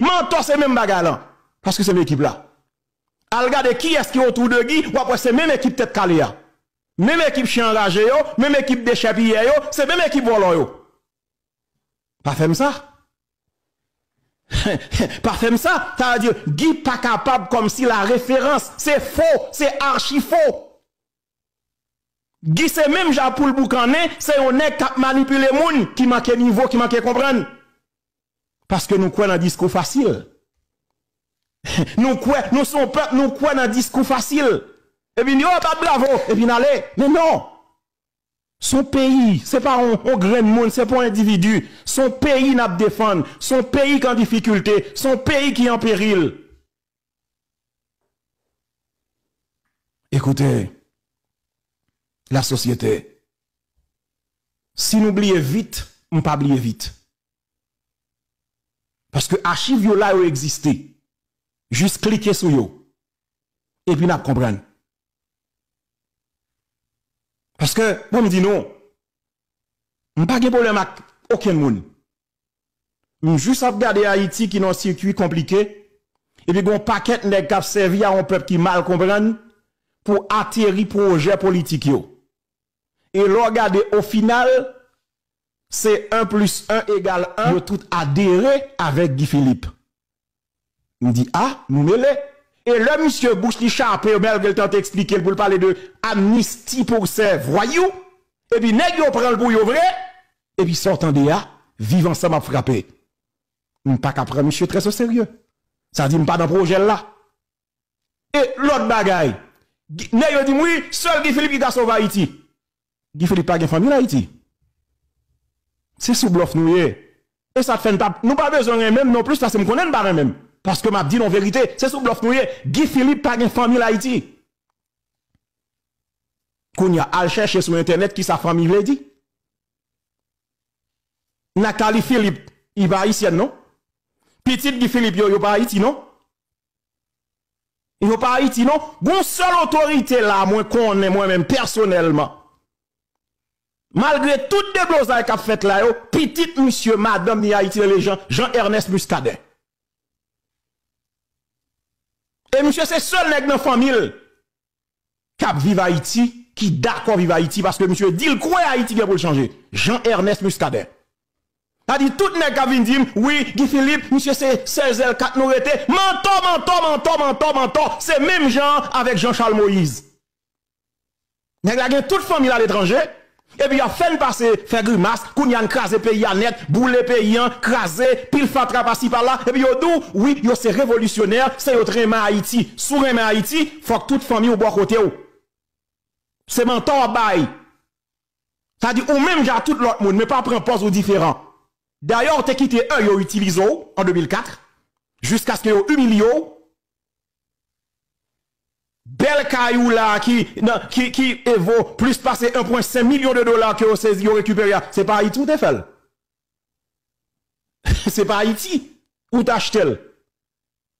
Mentor, c'est même bagarre Parce que c'est l'équipe là. Al regarde qui est-ce qui est autour de Guy, ou après c'est même équipe tête calée. Même équipe chien yo, même équipe yo, c'est même équipe volant. Pas faire ça. pas faire ça, tu à dire Guy pas capable comme si la référence, c'est faux, c'est archi faux. Guy c'est même Japoul Boucané, c'est un nèg qui manipule le monde qui manque niveau, qui manque comprendre. Parce que nous croyons dans discours facile. nous croyons, nous sommes peuple, nous croyons dans discours facile. Et puis, oh, pas de bravo, et puis, allez. Mais non. Son pays, c'est pas un, grand monde, ce monde, c'est pas un individu. Son pays n'a pas défendre. Son pays qui en difficulté. Son pays qui est en péril. Écoutez, la société. Si nous oublions vite, on pas oublier vite. Paske archiv yo la yo egziste. Jus klike sou yo. Epi nap kompran. Paske moun mi di nou. Mpake pou lèm ak okyen moun. Mjus ap gade Haiti ki nan sirkwi komplike. Epi goun paket nek ap sevi a an pep ki mal kompran. Po ateri pou oje politik yo. E lò gade o final... c'est 1 plus 1 égale 1, vous tout adhéré avec Guy Philippe. me dit, ah, nous mêlons Et le monsieur Bouche qui chape, Il le temps d'expliquer pour parler de amnistie pour ses voyous, et puis nèg prend le bouillon vrai, et puis sortant de là, vivant, ça m'a frappé. On pas qu'à monsieur très au sérieux. Ça dit, pas dans le projet là. Et l'autre bagaille, nèg il dit, oui, seul Guy Philippe qui a sauvé Haïti. Guy Philippe pas de famille en Haïti c'est sous bluff nous Et ça te fait Nous pas besoin même non plus parce que me connais pas même. Parce que m'a dit non vérité, c'est sous bluff nous Guy Philippe pas une famille Haïti. Qu'on y a al chercher sur internet qui sa famille veut dit. Nathalie Philippe, il va ici, non Petite Guy Philippe yo, yo pas Haïti non Yo pas Haïti non Bon seule autorité là moi connais moi même personnellement Malgre tout de blosa e kap fet la yo, pitit monsie madame ni Haiti de lejan, Jean-Ernest Muscadet. E monsie se sol nek nan famil kap viva Haiti, ki dakwa viva Haiti, paske monsie dil kwe Haiti gen pou l chanje. Jean-Ernest Muscadet. A di tout nek kap vindim, oui, Guy Philippe, monsie se 16 l 4 nou ete, manto, manto, manto, manto, manto, se mem jan avèk Jean-Charles Moïse. Neg la gen tout famil al etranje, Epi yo fen pase fegru mas, koun yan kaze pe yanet, boule pe yan, kaze, pil fatra pasi pala, epi yo dou, oui, yo se revolusyoner, se yo treman Haiti, sou treman Haiti, fok tout fami ou bo akote ou. Se mentan bay. Sa di ou menm ja tout lot moun, men pa pren poz ou diferan. Dayor te kite un yo itilizo ou, an 2004, jusqu'as ke yo umili ou. Quel caillou là qui, qui, vaut plus passer 1,5 million de dollars que vous récupérez, c'est pas Haïti ou t'es fait? c'est pas Haïti ou Tachetel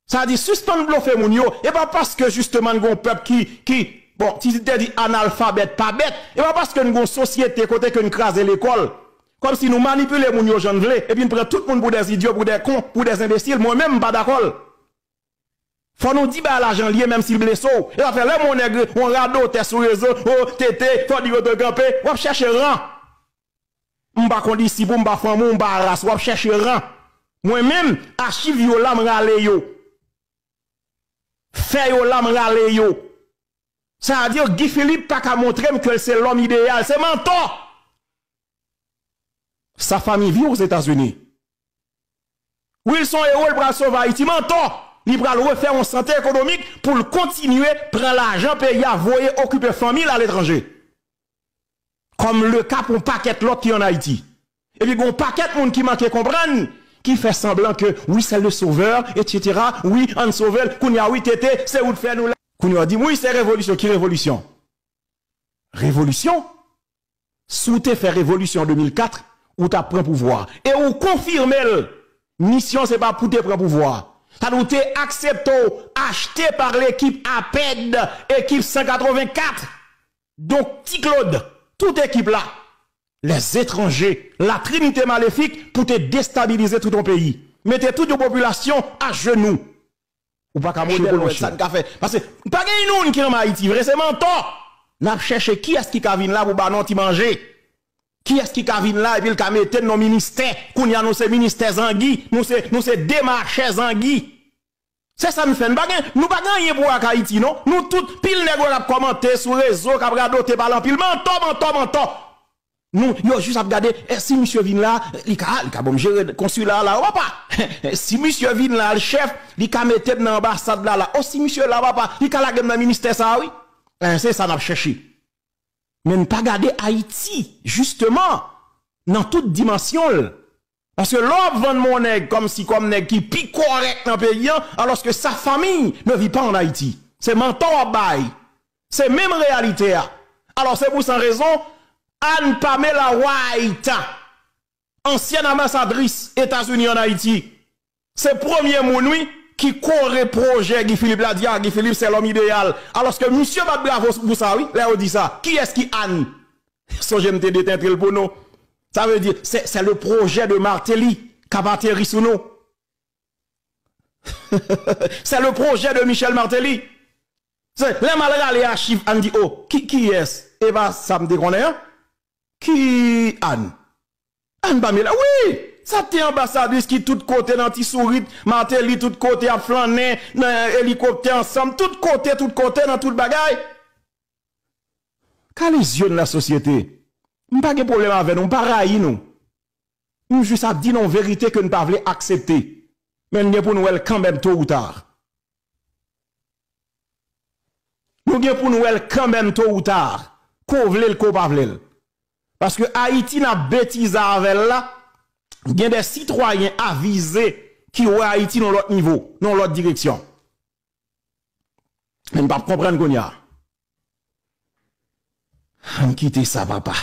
Ça dit suspendre bluffer mon et pas parce que justement nous un peuple qui, qui, bon, si tu dit analphabète, pas bête, et pas parce que nous avons une société côté que nous crasons l'école. Comme si nous manipulons les gens, et puis nous prenons tout le monde pour des idiots, pour des cons, pour des imbéciles. Moi-même, pas d'accord. Fon nou di ba la jan liye mèm si blè sou. E la fè lè moun e gre, moun rade ou tè sou yè zon, ou tè tè, fò di yo de gampè, wap chèche ran. Mba kondi si bou mba fò mou mba arras, wap chèche ran. Mwen mèm, achiv yo lam rale yo. Fè yo lam rale yo. Sè a diyo, Gifilip tak a montrem kèl se lom ideyal, se mantò. Sa fami vi ou z'Etats-Unis. Ou il son erol pral sova, iti mantò. il va refaire en santé économique pour continuer à prendre l'argent pays à voyer occuper famille à l'étranger. Comme le cas pour un paquet l'autre qui en Haïti. Et puis, il y a un paquet de monde qui manque comprendre, qui fait semblant que oui, c'est le sauveur, etc. Oui, un sauveur, qu'on y a oui, tété, c'est où de faire nous là. a dit, oui, c'est révolution. Qui révolution? Révolution? Souté te fait révolution en 2004, ou t'as pris pouvoir. Et ou confirmer, mission, c'est pas pour te prendre pouvoir. Ça nous accepté, acheté par l'équipe APED, équipe 184. Donc, petit Claude, toute équipe là, les étrangers, la trinité maléfique pour te déstabiliser tout ton pays. Mettez toute la population à genoux. Ou pas qu'à ou ça ne fait. Parce que, pas qu'à nous qui en Haïti, Récemment, c'est menton. N'a cherché qui est-ce qui venu là pour pas manger. Qui est-ce qui vient là et puis il nos ministères Qu'on y a nos ministères Zangui, nous c'est nous c'est démarchés Zangui. C'est ça nous fait nous bagarre, nous rien pour Haïti non Nous tout pile nèg a commenter sur réseau qu'a regarder parlant pile menton menton menton. Nous yo juste à regarder eh, si monsieur vient là, il ka il ka bon gérer consulat là pas ?» eh, Si monsieur vient là le chef, il ka mette dans l'ambassade là là. Oh si monsieur là pas, il ka la dans le ministère ça oui. Eh, c'est ça n'a cherché. Mais ne pas garder Haïti justement dans toute Parce parce que vend mon nègre comme si comme qui qui pi dans un pays. Hein, alors que sa famille ne vit pas en Haïti. C'est menton à bail. C'est même réalité. Hein. Alors c'est vous sans raison, Anne Pamela White, ancienne ambassadrice, états unis en Haïti, c'est premier mounoui, qui corrèle projet Guy Philippe Ladia, Guy Philippe c'est l'homme idéal. Alors que monsieur va bravo pour ça, oui, là on dit ça. Qui est-ce qui Anne Son j'aime te déteindre le pour Ça veut dire, c'est le projet de Martelly qui a atterri sous nous. c'est le projet de Michel Martelly. Les malgré les archives, Anne dit, oh, qui, qui est-ce Eh bien, ça me déconne, hein? Qui Anne Anne Bamila, oui Sa te ambasadwis ki tout kote nan ti sourit, mante li tout kote, a flan nen, nan helikopte ansam, tout kote, tout kote, nan tout bagay. Ka li zyon la sosyete? Mpa ge problem avè nou, mpa rayi nou. Mjou sa di nou verite ke mpa vle aksepte. Men nye pou nou el kambèm to ou tar. Mwen gen pou nou el kambèm to ou tar. Ko vle l, ko pa vle l. Paske Haiti nan beti za avè l la, Gen eh eh eh bon de sitroyen avize ki wè Haiti nou lòt nivou, nou lòt direksyon. Men pa prompren kon ya. An kite sa papa.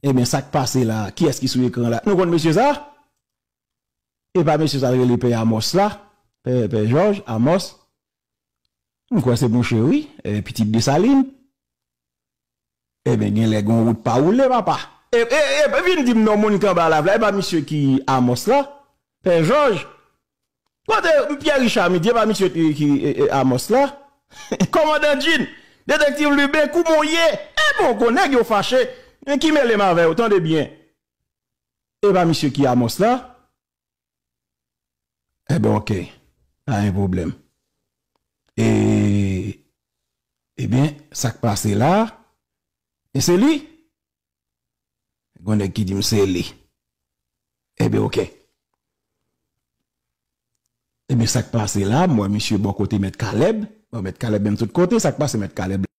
E men sak pase la, ki eski sou ekran la? Nou kon mèsyo sa? E pa mèsyo sa le pe Amos la, pe George, Amos. Mwen kwa se moun chèwi, e pi tip de Salim. E men gen le goun wout pa ou le papa. E eh, eh, eh, pe vin di m nan monik an ba la vla, e ba misyo ki amos la. E jonge, kote Pierre Richard mi di, e ba misyo ki amos la. Komanda Jean, detektiv Loubet, kou mou ye, e bon konen yo fache, e ki men le mave, otan de bien. E ba misyo ki amos la. E be ok, an yon problem. E, e ben, sak pase la, e se li? Gwende ki di mse li. Ebe okey. Ebe sakpase la. Mwen mi shi bo kote metkaleb. Mwen metkaleb men sot kote. Sakpase metkaleb.